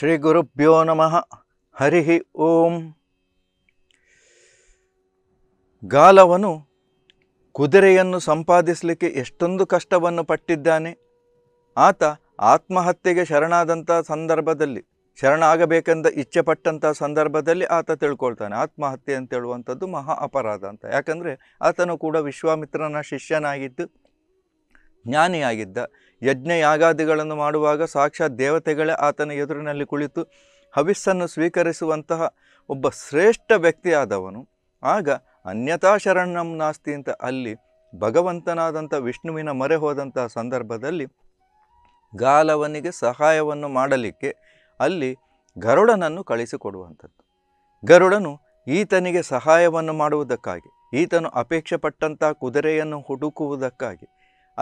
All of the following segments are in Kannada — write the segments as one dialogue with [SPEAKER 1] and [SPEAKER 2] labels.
[SPEAKER 1] ಶ್ರೀ ಗುರುಭ್ಯೋ ನಮಃ ಹರಿಹಿ ಓಂ ಗಾಲವನು ಕುದುರೆಯನ್ನು ಸಂಪಾದಿಸಲಿಕ್ಕೆ ಎಷ್ಟೊಂದು ಕಷ್ಟವನ್ನು ಪಟ್ಟಿದ್ದಾನೆ ಆತ ಆತ್ಮಹತ್ಯೆಗೆ ಶರಣಾದಂಥ ಸಂದರ್ಭದಲ್ಲಿ ಶರಣಾಗಬೇಕೆಂದ ಇಚ್ಛೆ ಪಟ್ಟಂಥ ಸಂದರ್ಭದಲ್ಲಿ ಆತ ತಿಳ್ಕೊಳ್ತಾನೆ ಆತ್ಮಹತ್ಯೆ ಅಂತೇಳುವಂಥದ್ದು ಮಹಾ ಅಪರಾಧ ಅಂತ ಯಾಕಂದರೆ ಆತನು ಕೂಡ ವಿಶ್ವಾಮಿತ್ರನ ಶಿಷ್ಯನಾಗಿದ್ದು ಜ್ಞಾನಿಯಾಗಿದ್ದ ಯಜ್ಞ ಯಾಗಾದಿಗಳನ್ನು ಮಾಡುವಾಗ ಸಾಕ್ಷಾತ್ ದೇವತೆಗಳೇ ಆತನ ಎದುರಿನಲ್ಲಿ ಕುಳಿತು ಹವಿಸ್ಸನ್ನು ಸ್ವೀಕರಿಸುವಂತಹ ಒಬ್ಬ ಶ್ರೇಷ್ಠ ವ್ಯಕ್ತಿಯಾದವನು ಆಗ ಅನ್ಯತಾ ಶರಣಂ ನಾಸ್ತಿ ಅಂತ ಅಲ್ಲಿ ಭಗವಂತನಾದಂಥ ವಿಷ್ಣುವಿನ ಮೊರೆ ಹೋದಂತಹ ಸಂದರ್ಭದಲ್ಲಿ ಗಾಲವನಿಗೆ ಸಹಾಯವನ್ನು ಮಾಡಲಿಕ್ಕೆ ಅಲ್ಲಿ ಗರುಡನನ್ನು ಕಳಿಸಿಕೊಡುವಂಥದ್ದು ಗರುಡನು ಈತನಿಗೆ ಸಹಾಯವನ್ನು ಮಾಡುವುದಕ್ಕಾಗಿ ಈತನು ಅಪೇಕ್ಷೆ ಪಟ್ಟಂಥ ಕುದುರೆಯನ್ನು ಹುಡುಕುವುದಕ್ಕಾಗಿ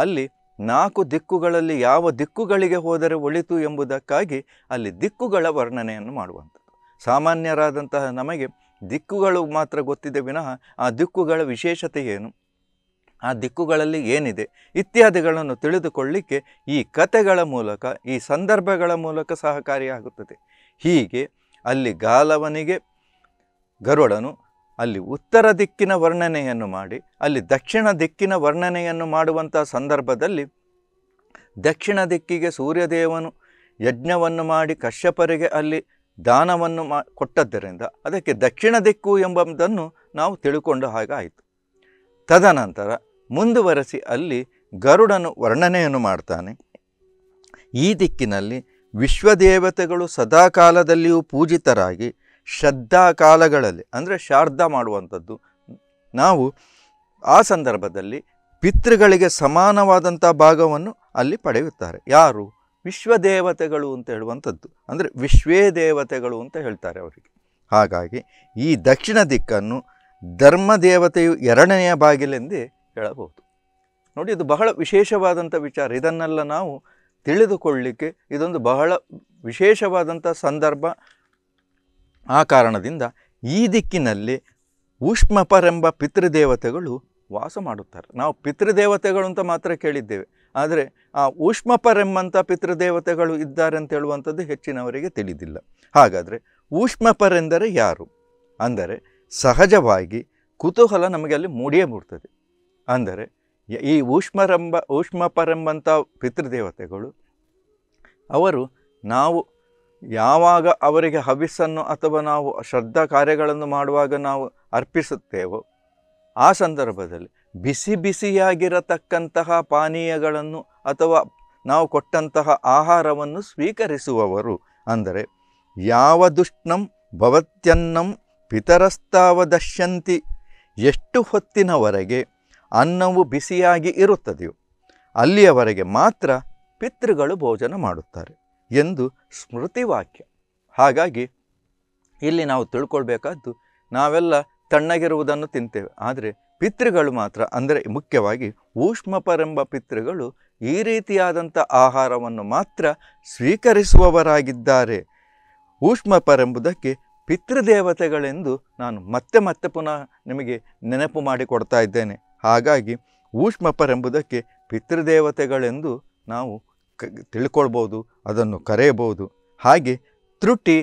[SPEAKER 1] ಅಲ್ಲಿ ನಾಲ್ಕು ದಿಕ್ಕುಗಳಲ್ಲಿ ಯಾವ ದಿಕ್ಕುಗಳಿಗೆ ಹೋದರೆ ಒಳಿತು ಎಂಬುದಕ್ಕಾಗಿ ಅಲ್ಲಿ ದಿಕ್ಕುಗಳ ವರ್ಣನೆಯನ್ನು ಮಾಡುವಂಥದ್ದು ಸಾಮಾನ್ಯರಾದಂತಹ ನಮಗೆ ದಿಕ್ಕುಗಳು ಮಾತ್ರ ಗೊತ್ತಿದೆ ವಿನಃ ಆ ದಿಕ್ಕುಗಳ ವಿಶೇಷತೆ ಏನು ಆ ದಿಕ್ಕುಗಳಲ್ಲಿ ಏನಿದೆ ಇತ್ಯಾದಿಗಳನ್ನು ತಿಳಿದುಕೊಳ್ಳಿಕ್ಕೆ ಈ ಕತೆಗಳ ಮೂಲಕ ಈ ಸಂದರ್ಭಗಳ ಮೂಲಕ ಸಹಕಾರಿಯಾಗುತ್ತದೆ ಹೀಗೆ ಅಲ್ಲಿ ಗಾಲವನಿಗೆ ಗರುಡನು ಅಲ್ಲಿ ಉತ್ತರ ದಿಕ್ಕಿನ ವರ್ಣನೆಯನ್ನು ಮಾಡಿ ಅಲ್ಲಿ ದಕ್ಷಿಣ ದಿಕ್ಕಿನ ವರ್ಣನೆಯನ್ನು ಮಾಡುವಂಥ ಸಂದರ್ಭದಲ್ಲಿ ದಕ್ಷಿಣ ದಿಕ್ಕಿಗೆ ಸೂರ್ಯದೇವನು ಯಜ್ಞವನ್ನು ಮಾಡಿ ಕಶ್ಯಪರಿಗೆ ಅಲ್ಲಿ ದಾನವನ್ನು ಮಾ ಕೊಟ್ಟದ್ದರಿಂದ ಅದಕ್ಕೆ ದಕ್ಷಿಣ ದಿಕ್ಕು ಎಂಬುದನ್ನು ನಾವು ತಿಳ್ಕೊಂಡು ಹಾಗಾಯಿತು ತದನಂತರ ಮುಂದುವರೆಸಿ ಅಲ್ಲಿ ಗರುಡನು ವರ್ಣನೆಯನ್ನು ಮಾಡ್ತಾನೆ ಈ ದಿಕ್ಕಿನಲ್ಲಿ ವಿಶ್ವದೇವತೆಗಳು ಸದಾಕಾಲದಲ್ಲಿಯೂ ಪೂಜಿತರಾಗಿ ಶ್ರದ್ಧಾ ಕಾಲಗಳಲ್ಲಿ ಅಂದರೆ ಶಾರ್ದಾ ಮಾಡುವಂಥದ್ದು ನಾವು ಆ ಸಂದರ್ಭದಲ್ಲಿ ಪಿತೃಗಳಿಗೆ ಸಮಾನವಾದಂಥ ಭಾಗವನ್ನು ಅಲ್ಲಿ ಪಡೆಯುತ್ತಾರೆ ಯಾರು ವಿಶ್ವದೇವತೆಗಳು ಅಂತ ಹೇಳುವಂಥದ್ದು ಅಂದರೆ ವಿಶ್ವೇ ದೇವತೆಗಳು ಅಂತ ಹೇಳ್ತಾರೆ ಅವರಿಗೆ ಹಾಗಾಗಿ ಈ ದಕ್ಷಿಣ ದಿಕ್ಕನ್ನು ಧರ್ಮ ದೇವತೆಯು ಎರಡನೆಯ ಬಾಗಿಲೆಂದೇ ಹೇಳಬಹುದು ನೋಡಿ ಇದು ಬಹಳ ವಿಶೇಷವಾದಂಥ ವಿಚಾರ ಇದನ್ನೆಲ್ಲ ನಾವು ತಿಳಿದುಕೊಳ್ಳಿಕ್ಕೆ ಇದೊಂದು ಬಹಳ ವಿಶೇಷವಾದಂಥ ಸಂದರ್ಭ ಆ ಕಾರಣದಿಂದ ಈ ದಿಕ್ಕಿನಲ್ಲಿ ಊಷ್ಮಪರೆಂಬ ಪಿತೃದೇವತೆಗಳು ವಾಸ ಮಾಡುತ್ತಾರೆ ನಾವು ಪಿತೃದೇವತೆಗಳು ಅಂತ ಮಾತ್ರ ಕೇಳಿದ್ದೇವೆ ಆದರೆ ಆ ಉಷ್ಮಪರೆಂಬಂಥ ಪಿತೃದೇವತೆಗಳು ಇದ್ದಾರೆ ಅಂತ ಹೇಳುವಂಥದ್ದು ಹೆಚ್ಚಿನವರಿಗೆ ತಿಳಿದಿಲ್ಲ ಹಾಗಾದರೆ ಊಷ್ಮಪರೆಂದರೆ ಯಾರು ಅಂದರೆ ಸಹಜವಾಗಿ ಕುತೂಹಲ ನಮಗೆ ಅಲ್ಲಿ ಮೂಡಿಯೇ ಮೂಡ್ತದೆ ಅಂದರೆ ಈ ಊಷ್ಮರೆಂಬ ಊಷ್ಮಪರೆಂಬಂಥ ಪಿತೃದೇವತೆಗಳು ಅವರು ನಾವು ಯಾವಾಗ ಅವರಿಗೆ ಹವಿಸ್ಸನ್ನು ಅಥವಾ ನಾವು ಶ್ರದ್ಧಾ ಕಾರ್ಯಗಳನ್ನು ಮಾಡುವಾಗ ನಾವು ಅರ್ಪಿಸುತ್ತೇವೋ ಆ ಸಂದರ್ಭದಲ್ಲಿ ಬಿಸಿ ಬಿಸಿಯಾಗಿರತಕ್ಕಂತಹ ಪಾನೀಯಗಳನ್ನು ಅಥವಾ ನಾವು ಕೊಟ್ಟಂತಹ ಆಹಾರವನ್ನು ಸ್ವೀಕರಿಸುವವರು ಅಂದರೆ ಯಾವ ದುಷ್ಣಂ ಭವತ್ಯನ್ನಂ ಪಿತರಸ್ತಾವ ದಶ್ಯಂತಿ ಎಷ್ಟು ಹೊತ್ತಿನವರೆಗೆ ಅನ್ನವು ಬಿಸಿಯಾಗಿ ಇರುತ್ತದೆಯೋ ಅಲ್ಲಿಯವರೆಗೆ ಮಾತ್ರ ಪಿತೃಗಳು ಭೋಜನ ಮಾಡುತ್ತಾರೆ ಎಂದು ಸ್ಮೃತಿ ವಾಕ್ಯ ಹಾಗಾಗಿ ಇಲ್ಲಿ ನಾವು ತಿಳ್ಕೊಳ್ಬೇಕಾದ್ದು ನಾವೆಲ್ಲ ತಣ್ಣಗಿರುವುದನ್ನು ತಿಂತೇವೆ ಆದರೆ ಪಿತೃಗಳು ಮಾತ್ರ ಅಂದರೆ ಮುಖ್ಯವಾಗಿ ಊಷ್ಮಪರೆಂಬ ಪಿತೃಗಳು ಈ ರೀತಿಯಾದಂಥ ಆಹಾರವನ್ನು ಮಾತ್ರ ಸ್ವೀಕರಿಸುವವರಾಗಿದ್ದಾರೆ ಊಷ್ಮಪರೆಂಬುದಕ್ಕೆ ಪಿತೃದೇವತೆಗಳೆಂದು ನಾನು ಮತ್ತೆ ಮತ್ತೆ ಪುನಃ ನಿಮಗೆ ನೆನಪು ಮಾಡಿಕೊಡ್ತಾ ಇದ್ದೇನೆ ಹಾಗಾಗಿ ಊಷ್ಮಪರೆಂಬುದಕ್ಕೆ ಪಿತೃದೇವತೆಗಳೆಂದು ನಾವು ತಿಳ್ಕೊಳ್ಬೋದು ಅದನ್ನು ಕರೆಯಬಹುದು ಹಾಗೆ ತ್ರುಟಿ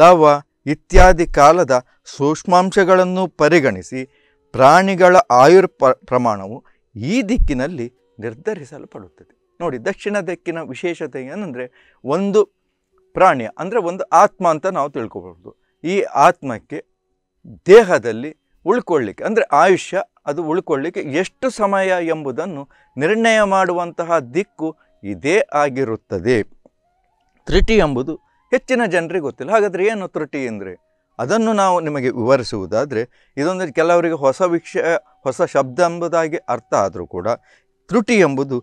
[SPEAKER 1] ಲವ ಇತ್ಯಾದಿ ಕಾಲದ ಸೂಕ್ಷ್ಮಾಂಶಗಳನ್ನು ಪರಿಗಣಿಸಿ ಪ್ರಾಣಿಗಳ ಆಯುರ್ ಪ್ರಮಾಣವು ಈ ದಿಕ್ಕಿನಲ್ಲಿ ನಿರ್ಧರಿಸಲ್ಪಡುತ್ತದೆ ನೋಡಿ ದಕ್ಷಿಣ ದಿಕ್ಕಿನ ವಿಶೇಷತೆ ಏನಂದರೆ ಒಂದು ಪ್ರಾಣಿ ಅಂದರೆ ಒಂದು ಆತ್ಮ ಅಂತ ನಾವು ತಿಳ್ಕೊಬೋದು ಈ ಆತ್ಮಕ್ಕೆ ದೇಹದಲ್ಲಿ ಉಳ್ಕೊಳ್ಳಿಕ್ಕೆ ಅಂದರೆ ಆಯುಷ್ಯ ಅದು ಉಳ್ಕೊಳ್ಳಿಕ್ಕೆ ಎಷ್ಟು ಸಮಯ ಎಂಬುದನ್ನು ನಿರ್ಣಯ ಮಾಡುವಂತಹ ದಿಕ್ಕು ಇದೇ ಆಗಿರುತ್ತದೆ ತ್ರುಟಿ ಎಂಬುದು ಹೆಚ್ಚಿನ ಜನರಿಗೆ ಗೊತ್ತಿಲ್ಲ ಹಾಗಾದರೆ ಏನು ತ್ರುಟಿ ಅಂದರೆ ಅದನ್ನು ನಾವು ನಿಮಗೆ ವಿವರಿಸುವುದಾದರೆ ಇದೊಂದು ಕೆಲವರಿಗೆ ಹೊಸ ವಿಷಯ ಹೊಸ ಶಬ್ದ ಎಂಬುದಾಗಿ ಅರ್ಥ ಆದರೂ ಕೂಡ ತ್ರುಟಿ ಎಂಬುದು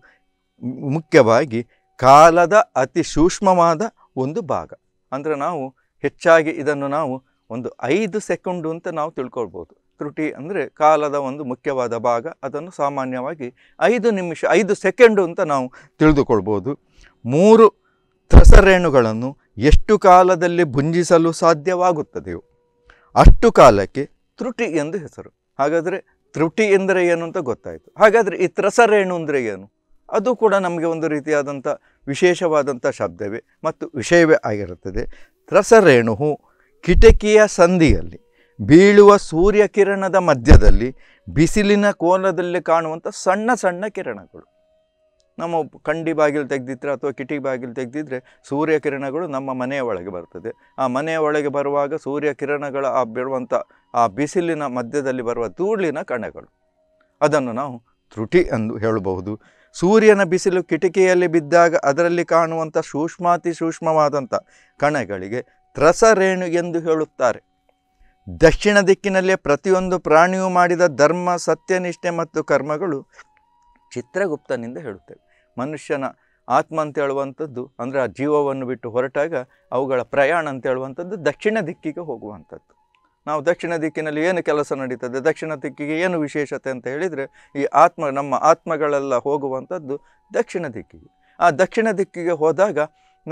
[SPEAKER 1] ಮುಖ್ಯವಾಗಿ ಕಾಲದ ಅತಿ ಸೂಕ್ಷ್ಮವಾದ ಒಂದು ಭಾಗ ಅಂದರೆ ನಾವು ಹೆಚ್ಚಾಗಿ ಇದನ್ನು ನಾವು ಒಂದು ಐದು ಸೆಕೆಂಡು ಅಂತ ನಾವು ತಿಳ್ಕೊಳ್ಬೋದು ತ್ರುಟಿ ಅಂದರೆ ಕಾಲದ ಒಂದು ಮುಖ್ಯವಾದ ಭಾಗ ಅದನ್ನು ಸಾಮಾನ್ಯವಾಗಿ ಐದು ನಿಮಿಷ ಐದು ಸೆಕೆಂಡು ಅಂತ ನಾವು ತಿಳಿದುಕೊಳ್ಬೋದು ಮೂರು ತ್ರಸರೇಣುಗಳನ್ನು ಎಷ್ಟು ಕಾಲದಲ್ಲಿ ಭುಂಜಿಸಲು ಸಾಧ್ಯವಾಗುತ್ತದೆಯೋ ಅಷ್ಟು ಕಾಲಕ್ಕೆ ತ್ರುಟಿ ಎಂದು ಹೆಸರು ಹಾಗಾದರೆ ತ್ರುಟಿ ಎಂದರೆ ಏನು ಅಂತ ಗೊತ್ತಾಯಿತು ಹಾಗಾದರೆ ಈ ತ್ರಸರೇಣು ಅಂದರೆ ಏನು ಅದು ಕೂಡ ನಮಗೆ ಒಂದು ರೀತಿಯಾದಂಥ ವಿಶೇಷವಾದಂಥ ಶಬ್ದವೇ ಮತ್ತು ವಿಷಯವೇ ಆಗಿರುತ್ತದೆ ತ್ರಸರೇಣು ಕಿಟಕಿಯ ಸಂಧಿಯಲ್ಲಿ ಬೀಳುವ ಸೂರ್ಯ ಕಿರಣದ ಮಧ್ಯದಲ್ಲಿ ಬಿಸಿಲಿನ ಕೋಲದಲ್ಲಿ ಕಾಣುವಂಥ ಸಣ್ಣ ಸಣ್ಣ ಕಿರಣಗಳು ನಮ್ಮ ಕಂಡಿ ಬಾಗಿಲು ತೆಗೆದಿದ್ರೆ ಅಥವಾ ಕಿಟಿ ಬಾಗಿಲು ತೆಗೆದಿದ್ರೆ ಸೂರ್ಯ ಕಿರಣಗಳು ನಮ್ಮ ಮನೆಯ ಒಳಗೆ ಬರ್ತದೆ ಆ ಮನೆಯ ಒಳಗೆ ಬರುವಾಗ ಸೂರ್ಯ ಕಿರಣಗಳ ಆ ಬಿಡುವಂಥ ಆ ಬಿಸಿಲಿನ ಮಧ್ಯದಲ್ಲಿ ಬರುವ ಧೂಳಿನ ಕಣಗಳು ಅದನ್ನು ನಾವು ತ್ರುಟಿ ಎಂದು ಹೇಳಬಹುದು ಸೂರ್ಯನ ಬಿಸಿಲು ಕಿಟಕಿಯಲ್ಲಿ ಬಿದ್ದಾಗ ಅದರಲ್ಲಿ ಕಾಣುವಂಥ ಸೂಕ್ಷ್ಮಾತಿ ಸೂಕ್ಷ್ಮವಾದಂಥ ಕಣಗಳಿಗೆ ತ್ರಸರೇಣು ಎಂದು ಹೇಳುತ್ತಾರೆ ದಕ್ಷಿಣ ದಿಕ್ಕಿನಲ್ಲೇ ಪ್ರತಿಯೊಂದು ಪ್ರಾಣಿಯೂ ಮಾಡಿದ ಧರ್ಮ ಸತ್ಯನಿಷ್ಠೆ ಮತ್ತು ಕರ್ಮಗಳು ಚಿತ್ರಗುಪ್ತನಿಂದ ಹೇಳುತ್ತೇವೆ ಮನುಷ್ಯನ ಆತ್ಮ ಅಂತ ಹೇಳುವಂಥದ್ದು ಅಂದರೆ ಆ ಜೀವವನ್ನು ಬಿಟ್ಟು ಹೊರಟಾಗ ಅವುಗಳ ಪ್ರಯಾಣ ಅಂತ ಹೇಳುವಂಥದ್ದು ದಕ್ಷಿಣ ದಿಕ್ಕಿಗೆ ಹೋಗುವಂಥದ್ದು ನಾವು ದಕ್ಷಿಣ ದಿಕ್ಕಿನಲ್ಲಿ ಏನು ಕೆಲಸ ನಡೀತದೆ ದಕ್ಷಿಣ ದಿಕ್ಕಿಗೆ ಏನು ವಿಶೇಷತೆ ಅಂತ ಹೇಳಿದರೆ ಈ ಆತ್ಮ ನಮ್ಮ ಆತ್ಮಗಳೆಲ್ಲ ಹೋಗುವಂಥದ್ದು ದಕ್ಷಿಣ ದಿಕ್ಕಿಗೆ ಆ ದಕ್ಷಿಣ ದಿಕ್ಕಿಗೆ ಹೋದಾಗ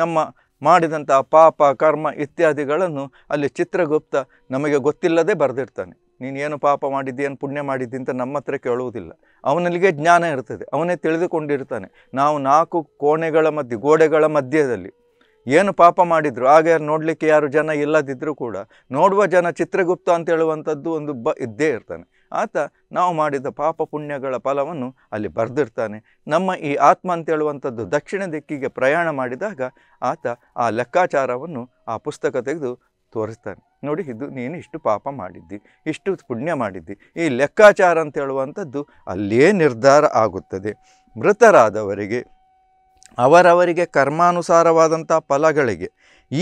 [SPEAKER 1] ನಮ್ಮ ಮಾಡಿದಂಥ ಪಾಪ ಕರ್ಮ ಇತ್ಯಾದಿಗಳನ್ನು ಅಲ್ಲಿ ಚಿತ್ರಗುಪ್ತ ನಮಗೆ ಗೊತ್ತಿಲ್ಲದೆ ಬರೆದಿರ್ತಾನೆ ನೀನು ಏನು ಪಾಪ ಏನು ಪುಣ್ಯ ಮಾಡಿದ್ದಿ ಅಂತ ನಮ್ಮ ಹತ್ರ ಕೇಳುವುದಿಲ್ಲ ಅವನಲ್ಲಿಗೆ ಜ್ಞಾನ ಇರ್ತದೆ ಅವನೇ ತಿಳಿದುಕೊಂಡಿರ್ತಾನೆ ನಾವು ನಾಲ್ಕು ಕೋಣೆಗಳ ಮಧ್ಯೆ ಗೋಡೆಗಳ ಮಧ್ಯದಲ್ಲಿ ಏನು ಪಾಪ ಮಾಡಿದರು ಆಗ ಯಾರು ನೋಡಲಿಕ್ಕೆ ಯಾರು ಜನ ಇಲ್ಲದಿದ್ದರೂ ಕೂಡ ನೋಡುವ ಜನ ಚಿತ್ರಗುಪ್ತ ಅಂತ ಹೇಳುವಂಥದ್ದು ಒಂದು ಬ ಇದ್ದೇ ಇರ್ತಾನೆ ಆತ ನಾವು ಮಾಡಿದ ಪಾಪ ಪುಣ್ಯಗಳ ಫಲವನ್ನು ಅಲ್ಲಿ ಬರೆದಿರ್ತಾನೆ ನಮ್ಮ ಈ ಆತ್ಮ ಅಂತ ಹೇಳುವಂಥದ್ದು ದಕ್ಷಿಣ ದಿಕ್ಕಿಗೆ ಪ್ರಯಾಣ ಮಾಡಿದಾಗ ಆತ ಆ ಲೆಕ್ಕಾಚಾರವನ್ನು ಆ ಪುಸ್ತಕ ತೆಗೆದು ತೋರಿಸ್ತಾನೆ ನೋಡಿ ಇದು ನೀನು ಇಷ್ಟು ಪಾಪ ಮಾಡಿದ್ದಿ ಇಷ್ಟು ಪುಣ್ಯ ಮಾಡಿದ್ದಿ ಈ ಲೆಕ್ಕಾಚಾರ ಅಂತ ಹೇಳುವಂಥದ್ದು ಅಲ್ಲಿಯೇ ನಿರ್ಧಾರ ಆಗುತ್ತದೆ ಮೃತರಾದವರಿಗೆ ಅವರವರಿಗೆ ಕರ್ಮಾನುಸಾರವಾದಂಥ ಫಲಗಳಿಗೆ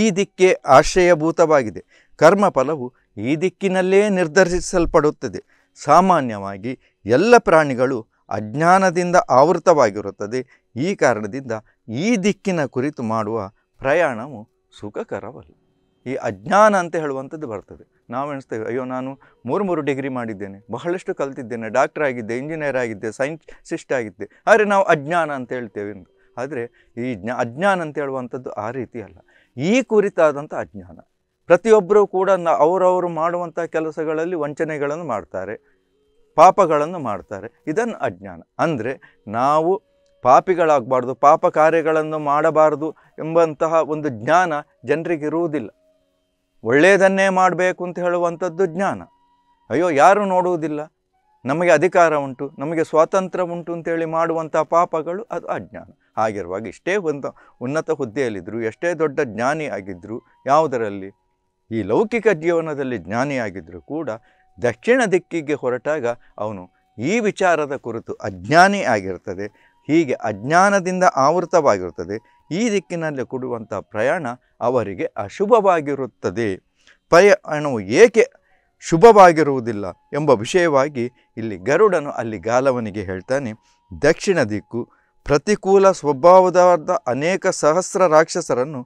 [SPEAKER 1] ಈ ದಿಕ್ಕೇ ಆಶ್ರಯಭೂತವಾಗಿದೆ ಕರ್ಮಫಲವು ಈ ದಿಕ್ಕಿನಲ್ಲೇ ನಿರ್ಧರಿಸಲ್ಪಡುತ್ತದೆ ಸಾಮಾನ್ಯವಾಗಿ ಎಲ್ಲ ಪ್ರಾಣಿಗಳು ಅಜ್ಞಾನದಿಂದ ಆವೃತವಾಗಿರುತ್ತದೆ ಈ ಕಾರಣದಿಂದ ಈ ದಿಕ್ಕಿನ ಕುರಿತು ಮಾಡುವ ಪ್ರಯಾಣವು ಸುಖಕರವಲ್ಲ ಈ ಅಜ್ಞಾನ ಅಂತ ಹೇಳುವಂಥದ್ದು ಬರ್ತದೆ ನಾವು ಎಣಿಸ್ತೇವೆ ಅಯ್ಯೋ ನಾನು ಮೂರು ಮೂರು ಡಿಗ್ರಿ ಮಾಡಿದ್ದೇನೆ ಬಹಳಷ್ಟು ಕಲ್ತಿದ್ದೇನೆ ಡಾಕ್ಟರ್ ಆಗಿದ್ದೆ ಇಂಜಿನಿಯರ್ ಆಗಿದ್ದೆ ಸೈನ್ಸಿಸ್ಟ್ ಆಗಿದ್ದೆ ಆದರೆ ನಾವು ಅಜ್ಞಾನ ಅಂತ ಹೇಳ್ತೇವೆ ಎಂದು ಆದರೆ ಈ ಜ್ಞಾ ಅಜ್ಞಾನ ಅಂತ ಹೇಳುವಂಥದ್ದು ಆ ರೀತಿ ಅಲ್ಲ ಈ ಕುರಿತಾದಂಥ ಅಜ್ಞಾನ ಪ್ರತಿಯೊಬ್ಬರೂ ಕೂಡ ನ ಅವರವರು ಮಾಡುವಂಥ ಕೆಲಸಗಳಲ್ಲಿ ವಂಚನೆಗಳನ್ನು ಮಾಡ್ತಾರೆ ಪಾಪಗಳನ್ನು ಮಾಡ್ತಾರೆ ಇದನ್ನು ಅಜ್ಞಾನ ಅಂದರೆ ನಾವು ಪಾಪಿಗಳಾಗಬಾರ್ದು ಪಾಪ ಕಾರ್ಯಗಳನ್ನು ಮಾಡಬಾರದು ಎಂಬಂತಹ ಒಂದು ಜ್ಞಾನ ಜನರಿಗೆ ಇರುವುದಿಲ್ಲ ಒಳ್ಳೆಯದನ್ನೇ ಮಾಡಬೇಕು ಅಂತ ಹೇಳುವಂಥದ್ದು ಜ್ಞಾನ ಅಯ್ಯೋ ಯಾರೂ ನೋಡುವುದಿಲ್ಲ ನಮಗೆ ಅಧಿಕಾರ ಉಂಟು ನಮಗೆ ಸ್ವಾತಂತ್ರ್ಯ ಉಂಟು ಅಂತೇಳಿ ಮಾಡುವಂಥ ಪಾಪಗಳು ಅದು ಅಜ್ಞಾನ ಹಾಗಿರುವಾಗ ಇಷ್ಟೇ ಒಂದು ಉನ್ನತ ಹುದ್ದೆಯಲ್ಲಿದ್ದರು ಎಷ್ಟೇ ದೊಡ್ಡ ಜ್ಞಾನಿ ಆಗಿದ್ದರು ಯಾವುದರಲ್ಲಿ ಈ ಲೌಕಿಕ ಜೀವನದಲ್ಲಿ ಜ್ಞಾನಿಯಾಗಿದ್ದರೂ ಕೂಡ ದಕ್ಷಿಣ ದಿಕ್ಕಿಗೆ ಹೊರಟಾಗ ಅವನು ಈ ವಿಚಾರದ ಕುರಿತು ಅಜ್ಞಾನಿ ಆಗಿರ್ತದೆ ಹೀಗೆ ಅಜ್ಞಾನದಿಂದ ಆವೃತವಾಗಿರುತ್ತದೆ ಈ ದಿಕ್ಕಿನಲ್ಲಿ ಕೊಡುವಂಥ ಪ್ರಯಾಣ ಅವರಿಗೆ ಅಶುಭವಾಗಿರುತ್ತದೆ ಪ್ರಯಾಣವು ಏಕೆ ಶುಭವಾಗಿರುವುದಿಲ್ಲ ಎಂಬ ವಿಷಯವಾಗಿ ಇಲ್ಲಿ ಗರುಡನು ಅಲ್ಲಿ ಗಾಲವನಿಗೆ ಹೇಳ್ತಾನೆ ದಕ್ಷಿಣ ದಿಕ್ಕು ಪ್ರತಿಕೂಲ ಸ್ವಭಾವದಾದ ಅನೇಕ ಸಹಸ್ರ ರಾಕ್ಷಸರನ್ನು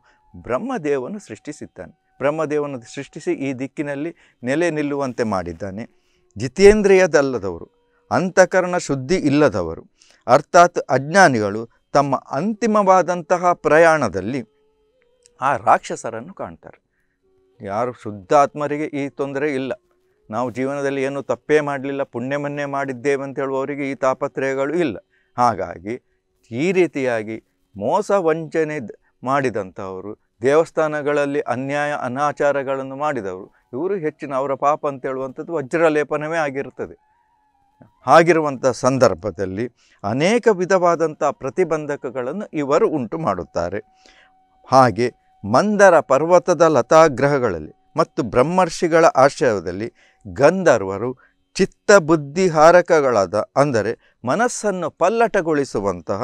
[SPEAKER 1] ಬ್ರಹ್ಮದೇವನು ಸೃಷ್ಟಿಸಿದ್ದಾನೆ ಬ್ರಹ್ಮದೇವನು ಸೃಷ್ಟಿಸಿ ಈ ದಿಕ್ಕಿನಲ್ಲಿ ನೆಲೆ ನಿಲ್ಲುವಂತೆ ಮಾಡಿದ್ದಾನೆ ಜಿತೇಂದ್ರಿಯದಲ್ಲದವರು ಅಂತಃಕರಣ ಶುದ್ಧಿ ಇಲ್ಲದವರು ಅರ್ಥಾತ್ ಅಜ್ಞಾನಿಗಳು ತಮ್ಮ ಅಂತಿಮವಾದಂತಹ ಪ್ರಯಾಣದಲ್ಲಿ ಆ ರಾಕ್ಷಸರನ್ನು ಕಾಣ್ತಾರೆ ಯಾರು ಶುದ್ಧಾತ್ಮರಿಗೆ ಈ ತೊಂದರೆ ಇಲ್ಲ ನಾವು ಜೀವನದಲ್ಲಿ ಏನು ತಪ್ಪೇ ಮಾಡಲಿಲ್ಲ ಪುಣ್ಯಮನ್ನೆ ಮಾಡಿದ್ದೇವೆ ಅಂತ ಹೇಳುವವರಿಗೆ ಈ ತಾಪತ್ರಯಗಳು ಇಲ್ಲ ಹಾಗಾಗಿ ಈ ರೀತಿಯಾಗಿ ಮೋಸ ವಂಚನೆ ಮಾಡಿದಂಥವರು ದೇವಸ್ಥಾನಗಳಲ್ಲಿ ಅನ್ಯಾಯ ಅನಾಚಾರಗಳನ್ನು ಮಾಡಿದವರು ಇವರು ಹೆಚ್ಚಿನ ಅವರ ಪಾಪ ಅಂತ ಹೇಳುವಂಥದ್ದು ವಜ್ರಲೇಪನವೇ ಆಗಿರುತ್ತದೆ ಹಾಗಿರುವಂಥ ಸಂದರ್ಭದಲ್ಲಿ ಅನೇಕ ವಿಧವಾದಂಥ ಪ್ರತಿಬಂಧಕಗಳನ್ನು ಇವರು ಉಂಟು ಮಾಡುತ್ತಾರೆ ಹಾಗೆ ಮಂದರ ಪರ್ವತದ ಲತಾಗ್ರಹಗಳಲ್ಲಿ ಮತ್ತು ಬ್ರಹ್ಮರ್ಷಿಗಳ ಆಶ್ರಯದಲ್ಲಿ ಗಂಧರ್ವರು ಚಿತ್ತ ಬುದ್ಧಿಹಾರಕಗಳಾದ ಅಂದರೆ ಮನಸ್ಸನ್ನು ಪಲ್ಲಟಗೊಳಿಸುವಂತಹ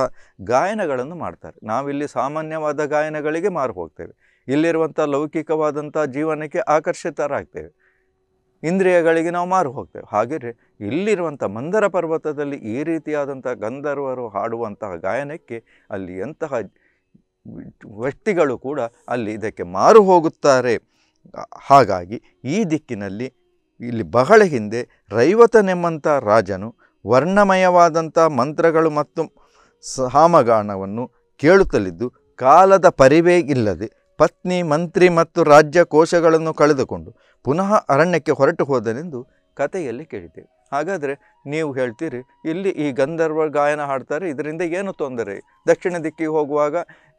[SPEAKER 1] ಗಾಯನಗಳನ್ನು ಮಾಡ್ತಾರೆ ನಾವಿಲ್ಲಿ ಸಾಮಾನ್ಯವಾದ ಗಾಯನಗಳಿಗೆ ಮಾರು ಹೋಗ್ತೇವೆ ಇಲ್ಲಿರುವಂಥ ಲೌಕಿಕವಾದಂಥ ಜೀವನಕ್ಕೆ ಆಕರ್ಷಿತರಾಗ್ತೇವೆ ಇಂದ್ರಿಯಗಳಿಗೆ ನಾವು ಮಾರು ಹೋಗ್ತೇವೆ ಹಾಗೆ ಇಲ್ಲಿರುವಂಥ ಮಂದರ ಪರ್ವತದಲ್ಲಿ ಈ ರೀತಿಯಾದಂಥ ಗಂಧರ್ವರು ಹಾಡುವಂತಹ ಗಾಯನಕ್ಕೆ ಅಲ್ಲಿ ಎಂತಹ ವ್ಯಕ್ತಿಗಳು ಕೂಡ ಅಲ್ಲಿ ಇದಕ್ಕೆ ಮಾರು ಹೋಗುತ್ತಾರೆ ಹಾಗಾಗಿ ಈ ದಿಕ್ಕಿನಲ್ಲಿ ಇಲ್ಲಿ ಬಹಳ ಹಿಂದೆ ರೈವತನೆಂಬಂಥ ರಾಜನು ವರ್ಣಮಯವಾದಂಥ ಮಂತ್ರಗಳು ಮತ್ತು ಸಾಮಗಾನವನ್ನು ಕೇಳುತ್ತಲಿದ್ದು ಕಾಲದ ಪರಿವೇ ಇಲ್ಲದೆ ಪತ್ನಿ ಮಂತ್ರಿ ಮತ್ತು ರಾಜ್ಯ ಕೋಶಗಳನ್ನು ಕಳೆದುಕೊಂಡು ಪುನಃ ಅರಣ್ಯಕ್ಕೆ ಹೊರಟು ಹೋದನೆಂದು ಕಥೆಯಲ್ಲಿ ಕೇಳಿದ್ದೇವೆ ಹಾಗಾದರೆ ನೀವು ಹೇಳ್ತೀರಿ ಇಲ್ಲಿ ಈ ಗಂಧರ್ವ ಗಾಯನ ಹಾಡ್ತಾರೆ ಇದರಿಂದ ಏನು ತೊಂದರೆ ದಕ್ಷಿಣ ದಿಕ್ಕಿಗೆ ಹೋಗುವಾಗ